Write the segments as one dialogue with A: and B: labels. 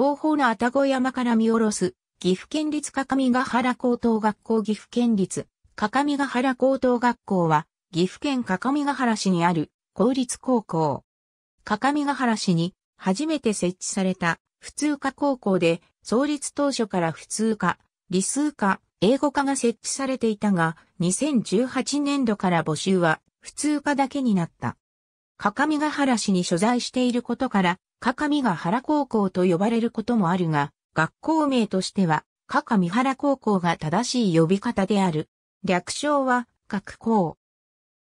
A: 東方の愛宕山から見下ろす、岐阜県立各務原高等学校岐阜県立各務原高等学校は、岐阜県各務原市にある公立高校。各務原市に初めて設置された普通科高校で、創立当初から普通科、理数科、英語科が設置されていたが、2018年度から募集は普通科だけになった。各務原市に所在していることから、かかみが原高校と呼ばれることもあるが、学校名としては、かかみ原高校が正しい呼び方である。略称は、学校。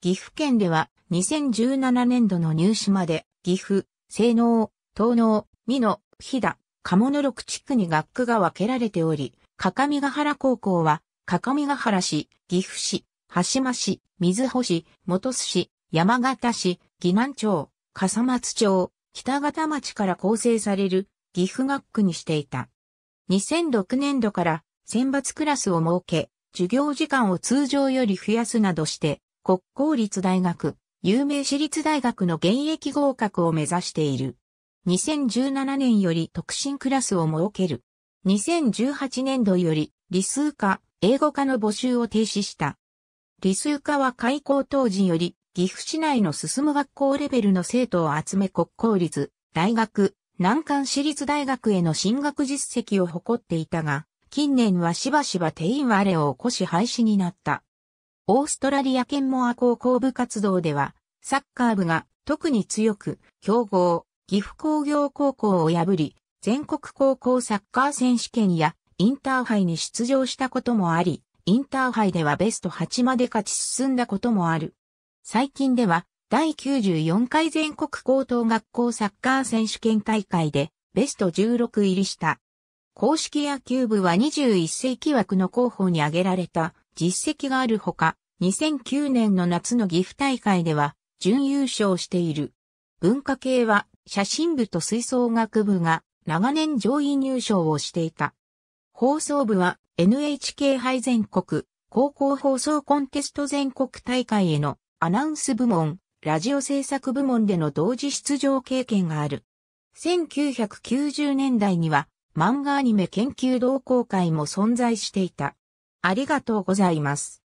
A: 岐阜県では、2017年度の入試まで、岐阜、西能、東能、美濃、飛騨、鴨の六地区に学区が分けられており、かかみが原高校は、かかみが原市、岐阜市、羽島市、水穂市、本栖市、山形市、岐南町、笠松町、北方町から構成される岐阜学区にしていた。2006年度から選抜クラスを設け、授業時間を通常より増やすなどして、国公立大学、有名私立大学の現役合格を目指している。2017年より特進クラスを設ける。2018年度より理数科、英語科の募集を停止した。理数科は開校当時より岐阜市内の進む学校レベルの生徒を集め国公立、大学、南関私立大学への進学実績を誇っていたが、近年はしばしば定員割れを起こし廃止になった。オーストラリア県モア高校部活動では、サッカー部が特に強く、強豪、岐阜工業高校を破り、全国高校サッカー選手権やインターハイに出場したこともあり、インターハイではベスト8まで勝ち進んだこともある。最近では、第94回全国高等学校サッカー選手権大会で、ベスト16入りした。公式野球部は21世紀枠の候補に挙げられた実績があるほか、2009年の夏の岐阜大会では準優勝している。文化系は写真部と吹奏楽部が長年上位入賞をしていた。放送部は NHK 杯全国高校放送コンテスト全国大会へのアナウンス部門、ラジオ制作部門での同時出場経験がある。1990年代には漫画アニメ研究同好会も存在していた。ありがとうございます。